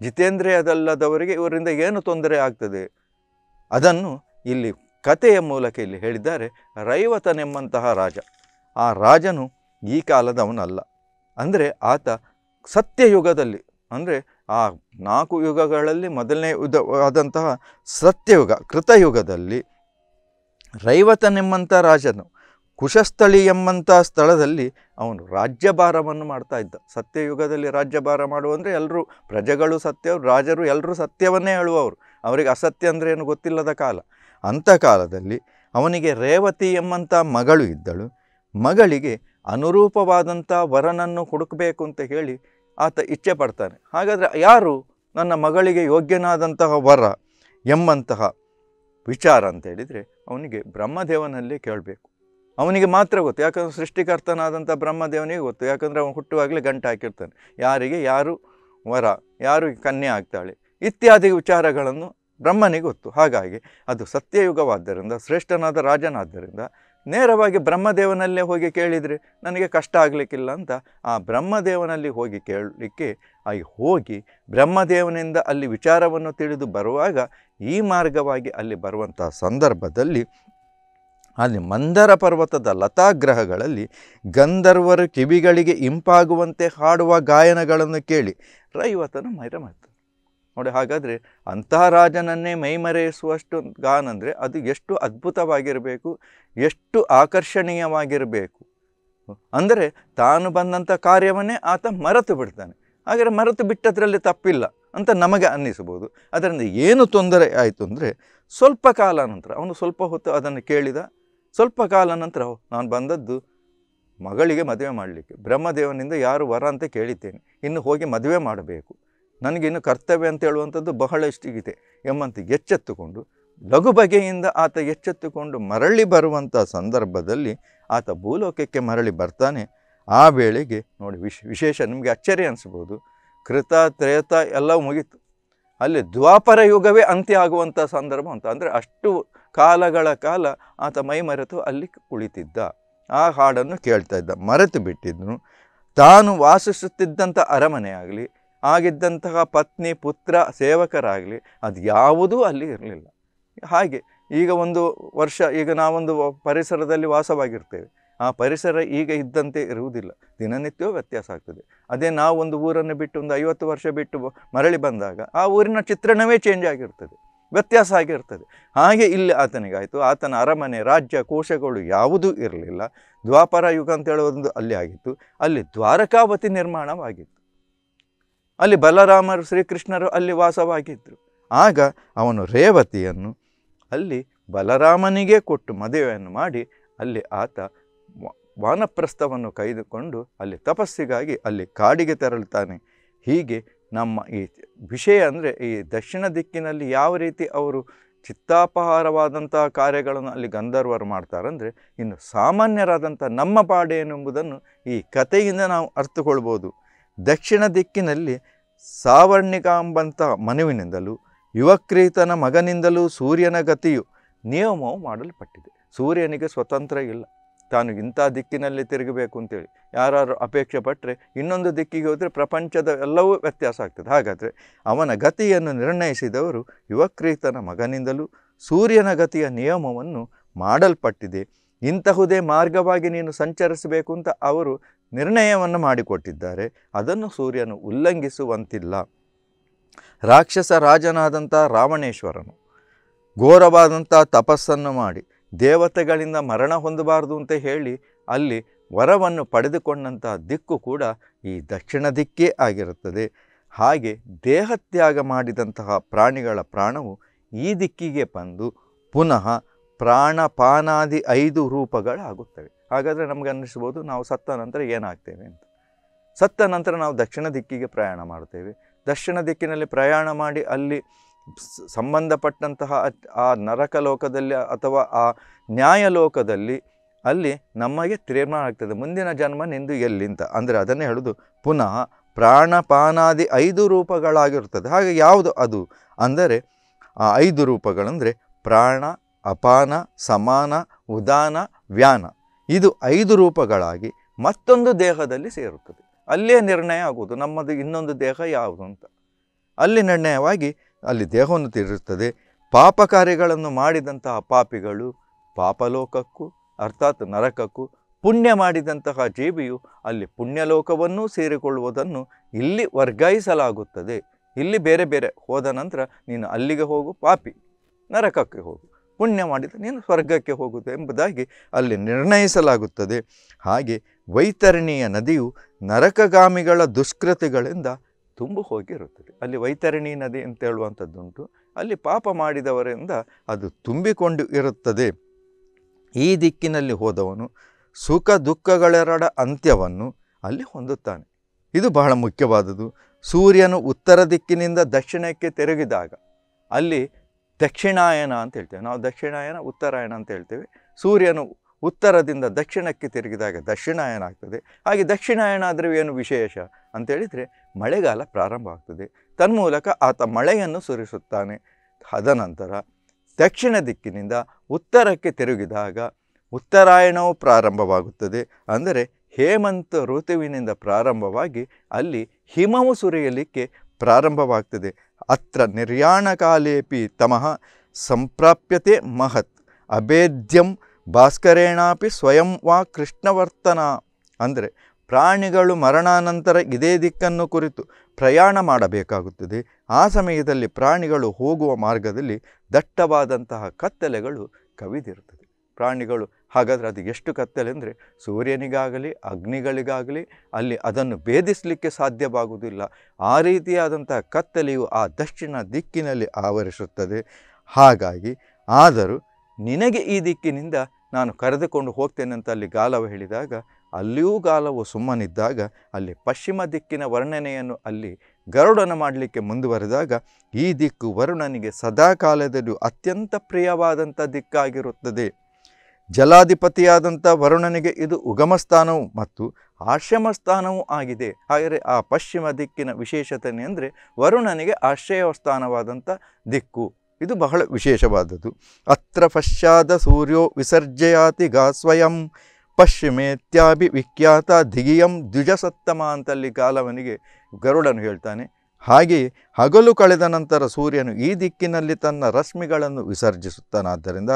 [SPEAKER 1] ಜಿತೇಂದ್ರಿಯದಲ್ಲದವರಿಗೆ ಇವರಿಂದ ಏನು ತೊಂದರೆ ಆಗ್ತದೆ ಅದನ್ನು ಇಲ್ಲಿ ಕಥೆಯ ಮೂಲಕ ಇಲ್ಲಿ ಹೇಳಿದ್ದಾರೆ ರೈವತನೆಂಬಂತಹ ರಾಜ ಆ ರಾಜನು ಈ ಕಾಲದವನಲ್ಲ ಅಂದರೆ ಆತ ಸತ್ಯಯುಗದಲ್ಲಿ ಅಂದರೆ ಆ ನಾಲ್ಕು ಯುಗಗಳಲ್ಲಿ ಮೊದಲನೇ ಯುದ ಆದಂತಹ ಸತ್ಯಯುಗ ಕೃತಯುಗದಲ್ಲಿ ರೈವತನೆಂಬಂಥ ರಾಜನು ಕುಶಸ್ಥಳಿ ಎಂಬಂಥ ಸ್ಥಳದಲ್ಲಿ ಅವನು ರಾಜ್ಯಭಾರವನ್ನು ಮಾಡ್ತಾ ಇದ್ದ ಸತ್ಯಯುಗದಲ್ಲಿ ರಾಜ್ಯಭಾರ ಮಾಡುವಂದರೆ ಎಲ್ಲರೂ ಪ್ರಜೆಗಳು ಸತ್ಯವರು ರಾಜರು ಎಲ್ಲರೂ ಸತ್ಯವನ್ನೇ ಹೇಳುವವರು ಅವರಿಗೆ ಅಸತ್ಯ ಅಂದರೆ ಏನು ಗೊತ್ತಿಲ್ಲದ ಕಾಲ ಕಾಲದಲ್ಲಿ ಅವನಿಗೆ ರೇವತಿ ಎಂಬಂಥ ಮಗಳು ಇದ್ದಳು ಮಗಳಿಗೆ ಅನುರೂಪವಾದಂಥ ವರನನ್ನು ಹುಡುಕಬೇಕು ಅಂತ ಹೇಳಿ ಆತ ಇಚ್ಛೆ ಪಡ್ತಾನೆ ಹಾಗಾದರೆ ಯಾರು ನನ್ನ ಮಗಳಿಗೆ ಯೋಗ್ಯನಾದಂತಹ ವರ ಎಂಬಂತಹ ವಿಚಾರ ಅಂತ ಹೇಳಿದರೆ ಅವನಿಗೆ ಬ್ರಹ್ಮದೇವನಲ್ಲೇ ಕೇಳಬೇಕು ಅವನಿಗೆ ಮಾತ್ರ ಗೊತ್ತು ಯಾಕಂದರೆ ಸೃಷ್ಟಿಕರ್ತನಾದಂಥ ಬ್ರಹ್ಮದೇವನಿಗೆ ಗೊತ್ತು ಯಾಕಂದರೆ ಅವನು ಹುಟ್ಟುವಾಗಲೇ ಗಂಟೆ ಹಾಕಿರ್ತಾನೆ ಯಾರಿಗೆ ಯಾರು ವರ ಯಾರು ಕನ್ಯೆ ಆಗ್ತಾಳೆ ಇತ್ಯಾದಿ ವಿಚಾರಗಳನ್ನು ಬ್ರಹ್ಮನಿಗೆ ಗೊತ್ತು ಹಾಗಾಗಿ ಅದು ಸತ್ಯಯುಗವಾದ್ದರಿಂದ ಶ್ರೇಷ್ಠನಾದ ರಾಜನಾದ್ದರಿಂದ ನೇರವಾಗಿ ಬ್ರಹ್ಮದೇವನಲ್ಲೇ ಹೋಗಿ ಕೇಳಿದರೆ ನನಗೆ ಕಷ್ಟ ಆಗಲಿಕ್ಕಿಲ್ಲ ಅಂತ ಆ ಬ್ರಹ್ಮದೇವನಲ್ಲಿ ಹೋಗಿ ಕೇಳಲಿಕ್ಕೆ ಐ ಹೋಗಿ ಬ್ರಹ್ಮದೇವನಿಂದ ಅಲ್ಲಿ ವಿಚಾರವನ್ನು ತಿಳಿದು ಬರುವಾಗ ಈ ಮಾರ್ಗವಾಗಿ ಅಲ್ಲಿ ಬರುವಂಥ ಸಂದರ್ಭದಲ್ಲಿ ಅಲ್ಲಿ ಮಂದರ ಪರ್ವತದ ಲತಾಗ್ರಹಗಳಲ್ಲಿ ಗಂಧರ್ವರು ಕಿವಿಗಳಿಗೆ ಇಂಪಾಗುವಂತೆ ಹಾಡುವ ಗಾಯನಗಳನ್ನು ಕೇಳಿ ರೈವತನ ಮೈರಮಾತು ನೋಡಿ ಹಾಗಾದರೆ ಅಂತಹ ರಾಜನನ್ನೇ ಮೈಮರೆಯಿಸುವಷ್ಟು ಗಾನ್ ಅಂದರೆ ಅದು ಎಷ್ಟು ಅದ್ಭುತವಾಗಿರಬೇಕು ಎಷ್ಟು ಆಕರ್ಷಣೀಯವಾಗಿರಬೇಕು ಅಂದರೆ ತಾನು ಬಂದಂಥ ಕಾರ್ಯವನ್ನೇ ಆತ ಮರೆತು ಬಿಡ್ತಾನೆ ಹಾಗಾದರೆ ಮರೆತು ಬಿಟ್ಟದ್ರಲ್ಲಿ ತಪ್ಪಿಲ್ಲ ಅಂತ ನಮಗೆ ಅನ್ನಿಸ್ಬೋದು ಅದರಿಂದ ಏನು ತೊಂದರೆ ಆಯಿತು ಅಂದರೆ ಸ್ವಲ್ಪ ಕಾಲ ನಂತರ ಅವನು ಸ್ವಲ್ಪ ಹೊತ್ತು ಅದನ್ನು ಕೇಳಿದ ಸ್ವಲ್ಪ ಕಾಲ ನಂತರ ನಾನು ಬಂದದ್ದು ಮಗಳಿಗೆ ಮದುವೆ ಮಾಡಲಿಕ್ಕೆ ಬ್ರಹ್ಮದೇವನಿಂದ ಯಾರು ವರ ಅಂತ ಕೇಳಿದ್ದೇನೆ ಇನ್ನು ಹೋಗಿ ಮದುವೆ ಮಾಡಬೇಕು ನನಗಿನ್ನು ಕರ್ತವ್ಯ ಅಂತ ಹೇಳುವಂಥದ್ದು ಬಹಳಷ್ಟಿಗಿದೆ ಎಂಬಂತೆ ಎಚ್ಚೆತ್ತುಕೊಂಡು ಲಘು ಬಗೆಯಿಂದ ಆತ ಎಚ್ಚೆತ್ತುಕೊಂಡು ಮರಳಿ ಬರುವಂಥ ಸಂದರ್ಭದಲ್ಲಿ ಆತ ಭೂಲೋಕಕ್ಕೆ ಮರಳಿ ಬರ್ತಾನೆ ಆ ವೇಳೆಗೆ ನೋಡಿ ವಿಶ್ ವಿಶೇಷ ನಿಮಗೆ ಅಚ್ಚರಿ ಅನಿಸ್ಬೋದು ಕೃತ ತ್ರೇತ ಎಲ್ಲ ಮುಗೀತು ಅಲ್ಲಿ ದ್ವಾಪರ ಯುಗವೇ ಅಂತ್ಯ ಆಗುವಂಥ ಸಂದರ್ಭ ಅಂತ ಅಂದರೆ ಅಷ್ಟು ಕಾಲಗಳ ಕಾಲ ಆತ ಮೈ ಮರೆತು ಅಲ್ಲಿ ಕುಳಿತಿದ್ದ ಆ ಹಾಡನ್ನು ಕೇಳ್ತಾ ಇದ್ದ ಮರೆತು ಬಿಟ್ಟಿದ್ದನು ತಾನು ವಾಸಿಸುತ್ತಿದ್ದಂಥ ಅರಮನೆ ಆಗಲಿ ಆಗಿದ್ದಂತಹ ಪತ್ನಿ ಪುತ್ರ ಸೇವಕರಾಗಲಿ ಅದು ಯಾವುದೂ ಅಲ್ಲಿ ಇರಲಿಲ್ಲ ಹಾಗೆ ಈಗ ಒಂದು ವರ್ಷ ಈಗ ನಾವೊಂದು ಪರಿಸರದಲ್ಲಿ ವಾಸವಾಗಿರ್ತೇವೆ ಆ ಪರಿಸರ ಈಗ ಇದ್ದಂತೆ ಇರುವುದಿಲ್ಲ ದಿನನಿತ್ಯವೂ ವ್ಯತ್ಯಾಸ ಆಗ್ತದೆ ಅದೇ ನಾವು ಒಂದು ಊರನ್ನು ಬಿಟ್ಟು ಒಂದು ಐವತ್ತು ವರ್ಷ ಬಿಟ್ಟು ಮರಳಿ ಬಂದಾಗ ಆ ಊರಿನ ಚಿತ್ರಣವೇ ಚೇಂಜ್ ಆಗಿರ್ತದೆ ವ್ಯತ್ಯಾಸ ಆಗಿರ್ತದೆ ಹಾಗೆ ಇಲ್ಲಿ ಆತನಿಗಾಯಿತು ಆತನ ಅರಮನೆ ರಾಜ್ಯ ಕೋಶಗಳು ಯಾವುದೂ ಇರಲಿಲ್ಲ ದ್ವಾಪರ ಯುಗ ಅಂತ ಒಂದು ಅಲ್ಲಿ ಆಗಿತ್ತು ಅಲ್ಲಿ ದ್ವಾರಕಾವತಿ ನಿರ್ಮಾಣವಾಗಿತ್ತು ಅಲ್ಲಿ ಬಲರಾಮರು ಶ್ರೀಕೃಷ್ಣರು ಅಲ್ಲಿ ವಾಸವಾಗಿದ್ದರು ಆಗ ಅವನು ರೇವತಿಯನ್ನು ಅಲ್ಲಿ ಬಲರಾಮನಿಗೆ ಕೊಟ್ಟು ಮದುವೆಯನ್ನು ಮಾಡಿ ಅಲ್ಲಿ ಆತ ವಾನಪ್ರಸ್ಥವನ್ನು ಕೈದುಕೊಂಡು ಅಲ್ಲಿ ತಪಸ್ಸಿಗಾಗಿ ಅಲ್ಲಿ ಕಾಡಿಗೆ ತೆರಳುತ್ತಾನೆ ಹೀಗೆ ನಮ್ಮ ಈ ವಿಷಯ ಅಂದರೆ ಈ ದಕ್ಷಿಣ ದಿಕ್ಕಿನಲ್ಲಿ ಯಾವ ರೀತಿ ಅವರು ಚಿತ್ತಾಪಹಾರವಾದಂತಹ ಕಾರ್ಯಗಳನ್ನು ಅಲ್ಲಿ ಗಂಧರ್ವರು ಮಾಡ್ತಾರಂದರೆ ಇನ್ನು ಸಾಮಾನ್ಯರಾದಂಥ ನಮ್ಮ ಪಾಡೇನೆಂಬುದನ್ನು ಈ ಕಥೆಯಿಂದ ನಾವು ಅರ್ಥಕೊಳ್ಬೋದು ದಕ್ಷಿಣ ದಿಕ್ಕಿನಲ್ಲಿ ಸಾವರ್ಣಿಕಾಂಬಂತ ಮನುವಿನಿಂದಲೂ ಯುವಕ್ರೀತನ ಮಗನಿಂದಲೂ ಸೂರ್ಯನ ಗತಿಯು ನಿಯಮವು ಮಾಡಲ್ಪಟ್ಟಿದೆ ಸೂರ್ಯನಿಗೆ ಸ್ವತಂತ್ರ ಇಲ್ಲ ತಾನು ಇಂಥ ದಿಕ್ಕಿನಲ್ಲಿ ತಿರುಗಬೇಕು ಅಂತೇಳಿ ಯಾರು ಅಪೇಕ್ಷೆ ಪಟ್ಟರೆ ಇನ್ನೊಂದು ದಿಕ್ಕಿಗೆ ಹೋದರೆ ಪ್ರಪಂಚದ ಎಲ್ಲವೂ ವ್ಯತ್ಯಾಸ ಆಗ್ತದೆ ಹಾಗಾದರೆ ಅವನ ಗತಿಯನ್ನು ನಿರ್ಣಯಿಸಿದವರು ಯುವಕ್ರೀತನ ಮಗನಿಂದಲೂ ಸೂರ್ಯನ ಗತಿಯ ನಿಯಮವನ್ನು ಮಾಡಲ್ಪಟ್ಟಿದೆ ಇಂತಹುದೇ ಮಾರ್ಗವಾಗಿ ನೀನು ಸಂಚರಿಸಬೇಕು ಅಂತ ಅವರು ನಿರ್ಣಯವನ್ನು ಮಾಡಿಕೊಟ್ಟಿದ್ದಾರೆ ಅದನ್ನು ಸೂರ್ಯನು ಉಲ್ಲಂಘಿಸುವಂತಿಲ್ಲ ರಾಕ್ಷಸ ರಾಜನಾದಂಥ ರಾವಣೇಶ್ವರನು ಘೋರವಾದಂಥ ತಪಸ್ಸನ್ನು ಮಾಡಿ ದೇವತೆಗಳಿಂದ ಮರಣ ಹೊಂದಬಾರದು ಅಂತ ಹೇಳಿ ಅಲ್ಲಿ ವರವನ್ನು ಪಡೆದುಕೊಂಡಂಥ ದಿಕ್ಕು ಕೂಡ ಈ ದಕ್ಷಿಣ ದಿಕ್ಕೇ ಆಗಿರುತ್ತದೆ ಹಾಗೆ ದೇಹತ್ಯಾಗ ಮಾಡಿದಂತಹ ಪ್ರಾಣಿಗಳ ಪ್ರಾಣವು ಈ ದಿಕ್ಕಿಗೆ ಬಂದು ಪುನಃ ಪ್ರಾಣಪಾನಾದಿ ಐದು ರೂಪಗಳಾಗುತ್ತವೆ ಹಾಗಾದರೆ ನಮಗೆ ಅನ್ನಿಸ್ಬೋದು ನಾವು ಸತ್ತ ನಂತರ ಏನಾಗ್ತೇವೆ ಅಂತ ಸತ್ತ ನಂತರ ನಾವು ದಕ್ಷಿಣ ದಿಕ್ಕಿಗೆ ಪ್ರಯಾಣ ಮಾಡ್ತೇವೆ ದಕ್ಷಿಣ ದಿಕ್ಕಿನಲ್ಲಿ ಪ್ರಯಾಣ ಮಾಡಿ ಅಲ್ಲಿ ಸಂಬಂಧಪಟ್ಟಂತಹ ಆ ನರಕ ಲೋಕದಲ್ಲಿ ಅಥವಾ ಆ ನ್ಯಾಯ ಲೋಕದಲ್ಲಿ ಅಲ್ಲಿ ನಮಗೆ ತೀರ್ಮಾನ ಆಗ್ತದೆ ಮುಂದಿನ ಜನ್ಮ ನಿಂದು ಎಲ್ಲಿಂತ ಅಂದರೆ ಅದನ್ನೇ ಹೇಳೋದು ಪುನಃ ಪ್ರಾಣಪಾನಾದಿ ಐದು ರೂಪಗಳಾಗಿರುತ್ತದೆ ಹಾಗೆ ಯಾವುದು ಅದು ಅಂದರೆ ಆ ಐದು ರೂಪಗಳಂದರೆ ಪ್ರಾಣ ಅಪಾನ ಸಮಾನ ಉದಾನ ವ್ಯಾನ ಇದು ಐದು ರೂಪಗಳಾಗಿ ಮತ್ತೊಂದು ದೇಹದಲ್ಲಿ ಸೇರುತ್ತದೆ ಅಲ್ಲೇ ನಿರ್ಣಯ ಆಗುವುದು ನಮ್ಮದು ಇನ್ನೊಂದು ದೇಹ ಯಾವುದು ಅಂತ ಅಲ್ಲಿ ನಿರ್ಣಯವಾಗಿ ಅಲ್ಲಿ ದೇಹವನ್ನು ತೀರಿಸುತ್ತದೆ ಪಾಪ ಕಾರ್ಯಗಳನ್ನು ಮಾಡಿದಂತಹ ಪಾಪಿಗಳು ಪಾಪಲೋಕಕ್ಕೂ ಅರ್ಥಾತ್ ನರಕಕ್ಕೂ ಪುಣ್ಯ ಮಾಡಿದಂತಹ ಜೀವಿಯು ಅಲ್ಲಿ ಪುಣ್ಯಲೋಕವನ್ನೂ ಸೇರಿಕೊಳ್ಳುವುದನ್ನು ಇಲ್ಲಿ ವರ್ಗಾಯಿಸಲಾಗುತ್ತದೆ ಇಲ್ಲಿ ಬೇರೆ ಬೇರೆ ಹೋದ ನಂತರ ನೀನು ಅಲ್ಲಿಗೆ ಹೋಗು ಪಾಪಿ ನರಕಕ್ಕೆ ಹೋಗು ಪುಣ್ಯ ಮಾಡಿದರೆ ನೀನು ಸ್ವರ್ಗಕ್ಕೆ ಹೋಗುತ್ತೆ ಎಂಬುದಾಗಿ ಅಲ್ಲಿ ನಿರ್ಣಯಿಸಲಾಗುತ್ತದೆ ಹಾಗೆ ವೈತರಣಿಯ ನದಿಯು ನರಕಗಾಮಿಗಳ ದುಷ್ಕೃತಿಗಳಿಂದ ತುಂಬು ಹೋಗಿರುತ್ತದೆ ಅಲ್ಲಿ ವೈತರಣಿ ನದಿ ಅಂತ ಹೇಳುವಂಥದ್ದುಂಟು ಅಲ್ಲಿ ಪಾಪ ಮಾಡಿದವರಿಂದ ಅದು ತುಂಬಿಕೊಂಡು ಇರುತ್ತದೆ ಈ ದಿಕ್ಕಿನಲ್ಲಿ ಹೋದವನು ಸುಖ ದುಃಖಗಳೆರಡ ಅಂತ್ಯವನ್ನು ಅಲ್ಲಿ ಹೊಂದುತ್ತಾನೆ ಇದು ಬಹಳ ಮುಖ್ಯವಾದುದು ಸೂರ್ಯನು ಉತ್ತರ ದಿಕ್ಕಿನಿಂದ ದಕ್ಷಿಣಕ್ಕೆ ತಿರುಗಿದಾಗ ಅಲ್ಲಿ ದಕ್ಷಿಣಾಯನ ಅಂತ ಹೇಳ್ತೇವೆ ನಾವು ದಕ್ಷಿಣಾಯನ ಉತ್ತರಾಯಣ ಅಂತ ಹೇಳ್ತೇವೆ ಸೂರ್ಯನು ಉತ್ತರದಿಂದ ದಕ್ಷಿಣಕ್ಕೆ ತಿರುಗಿದಾಗ ದಕ್ಷಿಣಾಯನ ಆಗ್ತದೆ ಹಾಗೆ ದಕ್ಷಿಣಾಯನ ಆದರೆ ಏನು ವಿಶೇಷ ಅಂತೇಳಿದರೆ ಮಳೆಗಾಲ ಪ್ರಾರಂಭ ಆಗ್ತದೆ ತನ್ಮೂಲಕ ಆತ ಮಳೆಯನ್ನು ಸುರಿಸುತ್ತಾನೆ ಅದನಂತರ ದಕ್ಷಿಣ ದಿಕ್ಕಿನಿಂದ ಉತ್ತರಕ್ಕೆ ತಿರುಗಿದಾಗ ಉತ್ತರಾಯಣವು ಪ್ರಾರಂಭವಾಗುತ್ತದೆ ಅಂದರೆ ಹೇಮಂತ ಋತುವಿನಿಂದ ಪ್ರಾರಂಭವಾಗಿ ಅಲ್ಲಿ ಹಿಮವು ಸುರಿಯಲಿಕ್ಕೆ ಪ್ರಾರಂಭವಾಗ್ತದೆ ಅತ್ರ ನಿರ್ಯಾಣಕಾಲೇಪಿ ತಮಃ ಸಂಪ್ರಾಪ್ಯತೆ ಮಹತ್ ಅಭೇದ್ಯಂ ಭಾಸ್ಕರೇಣಾಪಿ ಸ್ವಯಂ ವಾ ಕೃಷ್ಣವರ್ತನ ಅಂದರೆ ಪ್ರಾಣಿಗಳು ಮರಣಾನಂತರ ಇದೇ ದಿಕ್ಕನ್ನು ಕುರಿತು ಪ್ರಯಾಣ ಮಾಡಬೇಕಾಗುತ್ತದೆ ಆ ಸಮಯದಲ್ಲಿ ಪ್ರಾಣಿಗಳು ಹೋಗುವ ಮಾರ್ಗದಲ್ಲಿ ದಟ್ಟವಾದಂತಹ ಕತ್ತಲೆಗಳು ಕವಿದಿರುತ್ತದೆ ಪ್ರಾಣಿಗಳು ಹಾಗಾದರೆ ಅದು ಎಷ್ಟು ಕತ್ತಲೆ ಅಂದರೆ ಸೂರ್ಯನಿಗಾಗಲಿ ಅಗ್ನಿಗಳಿಗಾಗಲಿ ಅಲ್ಲಿ ಅದನ್ನು ಭೇದಿಸಲಿಕ್ಕೆ ಸಾಧ್ಯವಾಗುವುದಿಲ್ಲ ಆ ರೀತಿಯಾದಂಥ ಕತ್ತಲೆಯು ಆ ದಕ್ಷಿಣ ದಿಕ್ಕಿನಲ್ಲಿ ಆವರಿಸುತ್ತದೆ ಹಾಗಾಗಿ ಆದರೂ ನಿನಗೆ ಈ ದಿಕ್ಕಿನಿಂದ ನಾನು ಕರೆದುಕೊಂಡು ಹೋಗ್ತೇನೆ ಅಂತ ಅಲ್ಲಿ ಗಾಲವ ಹೇಳಿದಾಗ ಅಲ್ಲಿಯೂ ಗಾಲವು ಸುಮ್ಮನಿದ್ದಾಗ ಅಲ್ಲಿ ಪಶ್ಚಿಮ ದಿಕ್ಕಿನ ವರ್ಣನೆಯನ್ನು ಅಲ್ಲಿ ಗರುಡನ ಮಾಡಲಿಕ್ಕೆ ಮುಂದುವರೆದಾಗ ಈ ದಿಕ್ಕು ವರುಣನಿಗೆ ಸದಾ ಕಾಲದಲ್ಲೂ ಅತ್ಯಂತ ಪ್ರಿಯವಾದಂಥ ದಿಕ್ಕಾಗಿರುತ್ತದೆ ಜಲಾಧಿಪತಿಯಾದಂಥ ವರುಣನಿಗೆ ಇದು ಉಗಮ ಸ್ಥಾನವು ಮತ್ತು ಆಶ್ರಮ ಸ್ಥಾನವೂ ಆಗಿದೆ ಹಾಗೆ ಆ ಪಶ್ಚಿಮ ದಿಕ್ಕಿನ ವಿಶೇಷತೆನೆ ಅಂದರೆ ವರುಣನಿಗೆ ಆಶ್ರಯ ಸ್ಥಾನವಾದಂಥ ದಿಕ್ಕು ಇದು ಬಹಳ ವಿಶೇಷವಾದದ್ದು ಅತ್ರ ಪಶ್ಚಾದ ಸೂರ್ಯೋ ವಿಸರ್ಜಯಾತಿ ಗಾ ಸ್ವಯಂ ವಿಖ್ಯಾತ ದಿಗಿಯಂ ದ್ವಿಜಸತ್ತಮ ಅಂತಲ್ಲಿ ಕಾಲವನಿಗೆ ಗರುಡನು ಹೇಳ್ತಾನೆ ಹಾಗೆಯೇ ಹಗಲು ಕಳೆದ ನಂತರ ಸೂರ್ಯನು ಈ ದಿಕ್ಕಿನಲ್ಲಿ ತನ್ನ ರಶ್ಮಿಗಳನ್ನು ವಿಸರ್ಜಿಸುತ್ತಾನಾದ್ದರಿಂದ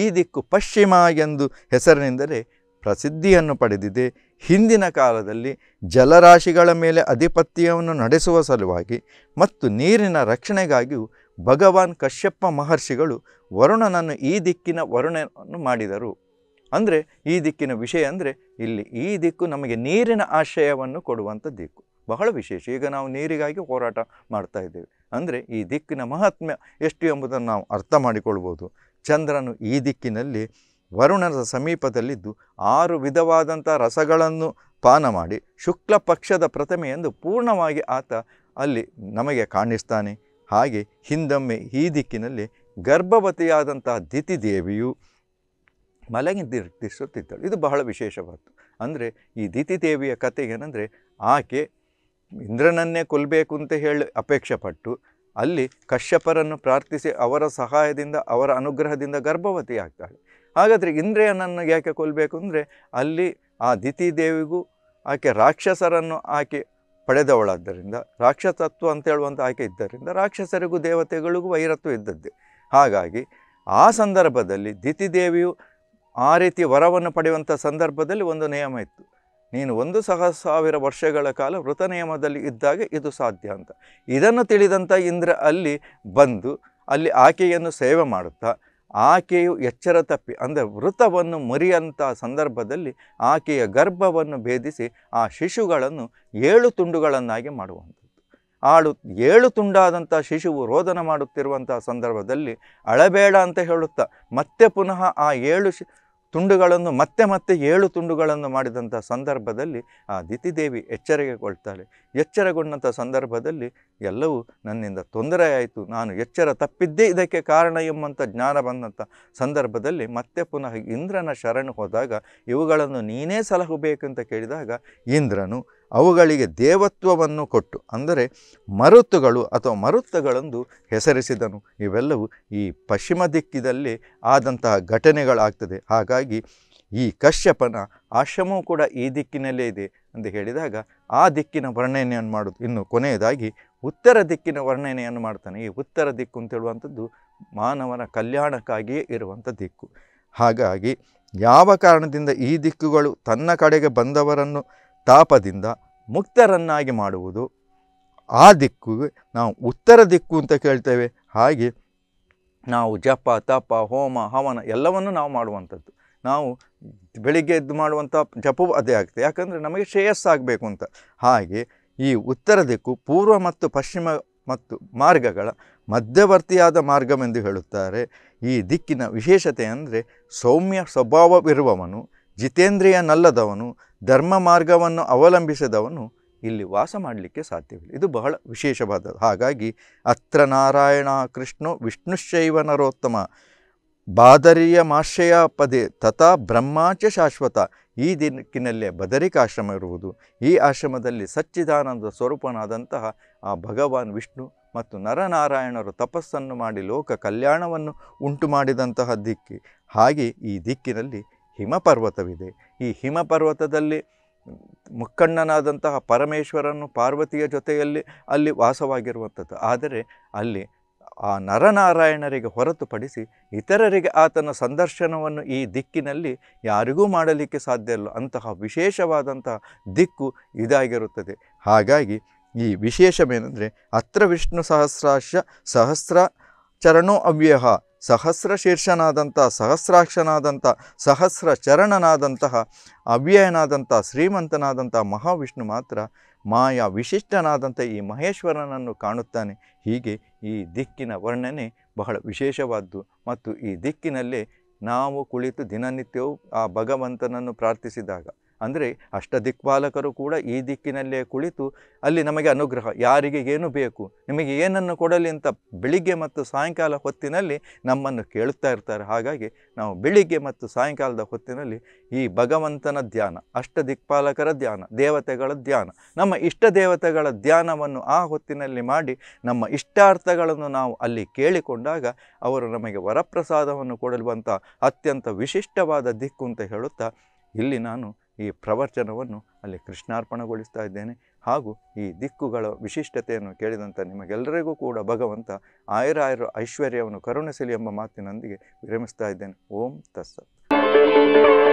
[SPEAKER 1] ಈ ದಿಕ್ಕು ಪಶ್ಚಿಮ ಎಂದು ಹೆಸರಿನಿಂದಲೇ ಪ್ರಸಿದ್ಧಿಯನ್ನು ಪಡೆದಿದೆ ಹಿಂದಿನ ಕಾಲದಲ್ಲಿ ಜಲರಾಶಿಗಳ ಮೇಲೆ ಅಧಿಪತ್ಯವನ್ನು ನಡೆಸುವ ಸಲುವಾಗಿ ಮತ್ತು ನೀರಿನ ರಕ್ಷಣೆಗಾಗಿಯೂ ಭಗವಾನ್ ಕಶ್ಯಪ್ಪ ಮಹರ್ಷಿಗಳು ವರುಣನನ್ನು ಈ ದಿಕ್ಕಿನ ವರುಣನನ್ನು ಮಾಡಿದರು ಅಂದರೆ ಈ ದಿಕ್ಕಿನ ವಿಷಯ ಅಂದರೆ ಇಲ್ಲಿ ಈ ದಿಕ್ಕು ನಮಗೆ ನೀರಿನ ಆಶ್ರಯವನ್ನು ಕೊಡುವಂಥ ದಿಕ್ಕು ಬಹಳ ವಿಶೇಷ ಈಗ ನಾವು ನೀರಿಗಾಗಿ ಹೋರಾಟ ಮಾಡ್ತಾ ಇದ್ದೇವೆ ಅಂದರೆ ಈ ದಿಕ್ಕಿನ ಮಹಾತ್ಮ್ಯ ಎಷ್ಟು ಎಂಬುದನ್ನು ನಾವು ಅರ್ಥ ಮಾಡಿಕೊಳ್ಬೋದು ಚಂದ್ರನು ಈ ದಿಕ್ಕಿನಲ್ಲಿ ವರುಣನ ಸಮೀಪದಲ್ಲಿದ್ದು ಆರು ವಿಧವಾದಂಥ ರಸಗಳನ್ನು ಪಾನ ಮಾಡಿ ಶುಕ್ಲ ಪಕ್ಷದ ಪ್ರತಿಮೆ ಎಂದು ಪೂರ್ಣವಾಗಿ ಆತ ಅಲ್ಲಿ ನಮಗೆ ಕಾಣಿಸ್ತಾನೆ ಹಾಗೆ ಹಿಂದೊಮ್ಮೆ ಈ ದಿಕ್ಕಿನಲ್ಲಿ ಗರ್ಭವತಿಯಾದಂಥ ದಿತಿ ದೇವಿಯು ಮಲಗಿದ್ದಿರ್ತಿಸುತ್ತಿದ್ದಳು ಇದು ಬಹಳ ವಿಶೇಷವಾದ ಅಂದರೆ ಈ ದಿತಿ ದೇವಿಯ ಕಥೆ ಆಕೆ ಇಂದ್ರನನ್ನೇ ಕೊಲ್ಲಬೇಕು ಅಂತ ಹೇಳಿ ಅಪೇಕ್ಷೆ ಪಟ್ಟು ಅಲ್ಲಿ ಕಶ್ಯಪರನ್ನು ಪ್ರಾರ್ಥಿಸಿ ಅವರ ಸಹಾಯದಿಂದ ಅವರ ಅನುಗ್ರಹದಿಂದ ಗರ್ಭವತಿ ಆಗ್ತಾಳೆ ಹಾಗಾದರೆ ಇಂದ್ರಿಯನನ್ನು ಯಾಕೆ ಕೊಲ್ಲಬೇಕು ಅಂದರೆ ಅಲ್ಲಿ ಆ ದಿತಿ ದೇವಿಗೂ ಆಕೆ ರಾಕ್ಷಸರನ್ನು ಆಕೆ ಪಡೆದವಳಾದ್ದರಿಂದ ರಾಕ್ಷಸತ್ವ ಅಂತ ಹೇಳುವಂಥ ಆಕೆ ಇದ್ದರಿಂದ ರಾಕ್ಷಸರಿಗೂ ದೇವತೆಗಳಿಗೂ ವೈರತ್ವ ಇದ್ದದ್ದು ಹಾಗಾಗಿ ಆ ಸಂದರ್ಭದಲ್ಲಿ ದಿತಿ ದೇವಿಯು ಆ ರೀತಿ ವರವನ್ನು ಪಡೆಯುವಂಥ ಸಂದರ್ಭದಲ್ಲಿ ಒಂದು ನಿಯಮ ಇತ್ತು ನೀನು ಒಂದು ಸಹ ಸಾವಿರ ವರ್ಷಗಳ ಕಾಲ ನಿಯಮದಲ್ಲಿ ಇದ್ದಾಗ ಇದು ಸಾಧ್ಯ ಅಂತ ಇದನ್ನು ತಿಳಿದಂಥ ಇಂದ್ರ ಅಲ್ಲಿ ಬಂದು ಅಲ್ಲಿ ಆಕೆಯನ್ನು ಸೇವೆ ಮಾಡುತ್ತಾ ಆಕೆಯು ಎಚ್ಚರ ತಪ್ಪಿ ಅಂದರೆ ವೃತವನ್ನು ಮುರಿಯಂಥ ಸಂದರ್ಭದಲ್ಲಿ ಆಕೆಯ ಗರ್ಭವನ್ನು ಭೇದಿಸಿ ಆ ಶಿಶುಗಳನ್ನು ಏಳು ತುಂಡುಗಳನ್ನಾಗಿ ಮಾಡುವಂಥದ್ದು ಆಳು ಏಳು ತುಂಡಾದಂಥ ಶಿಶುವು ರೋದನ ಮಾಡುತ್ತಿರುವಂಥ ಸಂದರ್ಭದಲ್ಲಿ ಅಳಬೇಡ ಅಂತ ಹೇಳುತ್ತಾ ಮತ್ತೆ ಪುನಃ ಆ ಏಳು ಶಿ ತುಂಡುಗಳನ್ನು ಮತ್ತೆ ಮತ್ತೆ ಏಳು ತುಂಡುಗಳನ್ನು ಮಾಡಿದಂಥ ಸಂದರ್ಭದಲ್ಲಿ ಆ ದಿತಿದೇವಿ ಎಚ್ಚರಿಕೆಗೊಳ್ತಾಳೆ ಎಚ್ಚರಗೊಂಡಂಥ ಸಂದರ್ಭದಲ್ಲಿ ಎಲ್ಲವೂ ನನ್ನಿಂದ ತೊಂದರೆ ಆಯಿತು ನಾನು ಎಚ್ಚರ ತಪ್ಪಿದ್ದೇ ಇದಕ್ಕೆ ಕಾರಣ ಎಂಬಂಥ ಜ್ಞಾನ ಬಂದಂಥ ಸಂದರ್ಭದಲ್ಲಿ ಮತ್ತೆ ಪುನಃ ಇಂದ್ರನ ಶರಣು ಹೋದಾಗ ಇವುಗಳನ್ನು ನೀನೇ ಅಂತ ಕೇಳಿದಾಗ ಇಂದ್ರನು ಅವುಗಳಿಗೆ ದೇವತ್ವವನ್ನು ಕೊಟ್ಟು ಅಂದರೆ ಮರುತ್ತುಗಳು ಅಥವಾ ಮರುತ್ತಗಳೆಂದು ಹೆಸರಿಸಿದನು ಇವೆಲ್ಲವೂ ಈ ಪಶ್ಚಿಮ ದಿಕ್ಕಿದಲ್ಲಿ ಆದಂತಹ ಘಟನೆಗಳಾಗ್ತದೆ ಹಾಗಾಗಿ ಈ ಕಶ್ಯಪನ ಆಶ್ರಮವೂ ಕೂಡ ಈ ದಿಕ್ಕಿನಲ್ಲೇ ಇದೆ ಎಂದು ಹೇಳಿದಾಗ ಆ ದಿಕ್ಕಿನ ವರ್ಣನೆಯನ್ನು ಮಾಡೋದು ಇನ್ನು ಕೊನೆಯದಾಗಿ ಉತ್ತರ ದಿಕ್ಕಿನ ವರ್ಣನೆಯನ್ನು ಮಾಡ್ತಾನೆ ಈ ಉತ್ತರ ದಿಕ್ಕು ಅಂತೇಳುವಂಥದ್ದು ಮಾನವನ ಕಲ್ಯಾಣಕ್ಕಾಗಿಯೇ ಇರುವಂಥ ದಿಕ್ಕು ಹಾಗಾಗಿ ಯಾವ ಕಾರಣದಿಂದ ಈ ದಿಕ್ಕುಗಳು ತನ್ನ ಕಡೆಗೆ ಬಂದವರನ್ನು ತಾಪದಿಂದ ಮುಕ್ತರನ್ನಾಗಿ ಮಾಡುವುದು ಆ ದಿಕ್ಕು ನಾವು ಉತ್ತರ ದಿಕ್ಕು ಅಂತ ಕೇಳ್ತೇವೆ ಹಾಗೆ ನಾವು ಜಪ ತಪ ಹೋಮ ಹವನ ಎಲ್ಲವನ್ನು ನಾವು ಮಾಡುವಂಥದ್ದು ನಾವು ಬೆಳಿಗ್ಗೆ ಎದ್ದು ಮಾಡುವಂಥ ಜಪವು ಅದೇ ಆಗ್ತದೆ ಯಾಕಂದರೆ ನಮಗೆ ಶ್ರೇಯಸ್ಸಾಗಬೇಕು ಅಂತ ಹಾಗೆ ಈ ಉತ್ತರ ದಿಕ್ಕು ಪೂರ್ವ ಮತ್ತು ಪಶ್ಚಿಮ ಮತ್ತು ಮಾರ್ಗಗಳ ಮಧ್ಯವರ್ತಿಯಾದ ಮಾರ್ಗವೆಂದು ಹೇಳುತ್ತಾರೆ ಈ ದಿಕ್ಕಿನ ವಿಶೇಷತೆ ಅಂದರೆ ಸೌಮ್ಯ ಸ್ವಭಾವವಿರುವವನು ಜಿತೇಂದ್ರಿಯನಲ್ಲದವನು ಧರ್ಮ ಮಾರ್ಗವನ್ನು ಅವಲಂಬಿಸಿದವನು ಇಲ್ಲಿ ವಾಸ ಮಾಡಲಿಕ್ಕೆ ಸಾಧ್ಯವಿಲ್ಲ ಇದು ಬಹಳ ವಿಶೇಷವಾದ ಹಾಗಾಗಿ ಅತ್ರ ನಾರಾಯಣ ಕೃಷ್ಣೋ ವಿಷ್ಣುಶೈವ ನರೋತ್ತಮ ಬಾದರಿಯ ಮಾಶಯ ಪದೇ ತಥಾ ಬ್ರಹ್ಮಾಚ ಶಾಶ್ವತ ಈ ದಿಕ್ಕಿನಲ್ಲೇ ಬದರಿಕಾಶ್ರಮ ಇರುವುದು ಈ ಆಶ್ರಮದಲ್ಲಿ ಸಚ್ಚಿದಾನಂದ ಸ್ವರೂಪನಾದಂತಹ ಆ ಭಗವಾನ್ ವಿಷ್ಣು ಮತ್ತು ನರನಾರಾಯಣರು ತಪಸ್ಸನ್ನು ಮಾಡಿ ಲೋಕ ಕಲ್ಯಾಣವನ್ನು ಉಂಟು ಮಾಡಿದಂತಹ ದಿಕ್ಕಿ ಹಾಗೆ ಈ ದಿಕ್ಕಿನಲ್ಲಿ ಹಿಮಪರ್ವತವಿದೆ ಈ ಹಿಮಪರ್ವತದಲ್ಲಿ ಮುಕ್ಕಣ್ಣನಾದಂತಹ ಪರಮೇಶ್ವರನು ಪಾರ್ವತಿಯ ಜೊತೆಯಲ್ಲಿ ಅಲ್ಲಿ ವಾಸವಾಗಿರುವಂಥದ್ದು ಆದರೆ ಅಲ್ಲಿ ಆ ನರನಾರಾಯಣರಿಗೆ ಹೊರತುಪಡಿಸಿ ಇತರರಿಗೆ ಆತನ ಸಂದರ್ಶನವನ್ನು ಈ ದಿಕ್ಕಿನಲ್ಲಿ ಯಾರಿಗೂ ಮಾಡಲಿಕ್ಕೆ ಸಾಧ್ಯ ಇಲ್ಲ ಅಂತಹ ವಿಶೇಷವಾದಂತಹ ದಿಕ್ಕು ಇದಾಗಿರುತ್ತದೆ ಹಾಗಾಗಿ ಈ ವಿಶೇಷವೇನೆಂದರೆ ಅತ್ರ ವಿಷ್ಣು ಸಹಸ್ರಾಶ ಸಹಸ್ರ ಚರಣೋ ಅವ್ಯಹ ಸಹಸ್ರ ಶೀರ್ಷನಾದಂಥ ಸಹಸ್ರಾಕ್ಷನಾದಂಥ ಸಹಸ್ರ ಚರಣನಾದಂತಹ ಅವ್ಯಯನಾದಂಥ ಶ್ರೀಮಂತನಾದಂಥ ಮಹಾವಿಷ್ಣು ಮಾತ್ರ ಮಾಯಾ ವಿಶಿಷ್ಟನಾದಂಥ ಈ ಮಹೇಶ್ವರನನ್ನು ಕಾಣುತ್ತಾನೆ ಹೀಗೆ ಈ ದಿಕ್ಕಿನ ವರ್ಣನೆ ಬಹಳ ವಿಶೇಷವಾದ್ದು ಮತ್ತು ಈ ದಿಕ್ಕಿನಲ್ಲೇ ನಾವು ಕುಳಿತು ದಿನನಿತ್ಯವೂ ಆ ಭಗವಂತನನ್ನು ಪ್ರಾರ್ಥಿಸಿದಾಗ ಅಂದರೆ ಅಷ್ಟದಿಕ್ಪಾಲಕರು ಕೂಡ ಈ ದಿಕ್ಕಿನಲ್ಲೇ ಕುಳಿತು ಅಲ್ಲಿ ನಮಗೆ ಅನುಗ್ರಹ ಯಾರಿಗೆ ಏನು ಬೇಕು ನಿಮಗೆ ಏನನ್ನು ಕೊಡಲಿ ಅಂತ ಬೆಳಿಗ್ಗೆ ಮತ್ತು ಸಾಯಂಕಾಲ ಹೊತ್ತಿನಲ್ಲಿ ನಮ್ಮನ್ನು ಕೇಳುತ್ತಾ ಇರ್ತಾರೆ ಹಾಗಾಗಿ ನಾವು ಬೆಳಿಗ್ಗೆ ಮತ್ತು ಸಾಯಂಕಾಲದ ಹೊತ್ತಿನಲ್ಲಿ ಈ ಭಗವಂತನ ಧ್ಯಾನ ಅಷ್ಟದಿಕ್ಪಾಲಕರ ಧ್ಯಾನ ದೇವತೆಗಳ ಧ್ಯಾನ ನಮ್ಮ ಇಷ್ಟ ದೇವತೆಗಳ ಧ್ಯಾನವನ್ನು ಆ ಹೊತ್ತಿನಲ್ಲಿ ಮಾಡಿ ನಮ್ಮ ಇಷ್ಟಾರ್ಥಗಳನ್ನು ನಾವು ಅಲ್ಲಿ ಕೇಳಿಕೊಂಡಾಗ ಅವರು ನಮಗೆ ವರಪ್ರಸಾದವನ್ನು ಕೊಡಲುವಂಥ ಅತ್ಯಂತ ವಿಶಿಷ್ಟವಾದ ದಿಕ್ಕು ಅಂತ ಹೇಳುತ್ತಾ ಇಲ್ಲಿ ನಾನು ಈ ಪ್ರವಚನವನ್ನು ಅಲ್ಲಿ ಕೃಷ್ಣಾರ್ಪಣಗೊಳಿಸ್ತಾ ಇದ್ದೇನೆ ಹಾಗೂ ಈ ದಿಕ್ಕುಗಳ ವಿಶಿಷ್ಟತೆಯನ್ನು ಕೇಳಿದಂಥ ನಿಮಗೆಲ್ಲರಿಗೂ ಕೂಡ ಭಗವಂತ ಆಯರ ಐಶ್ವರ್ಯವನ್ನು ಕರುಣಿಸಲಿ ಎಂಬ ಮಾತಿನೊಂದಿಗೆ ವಿರಮಿಸ್ತಾ ಇದ್ದೇನೆ ಓಂ ತತ್ಸತ್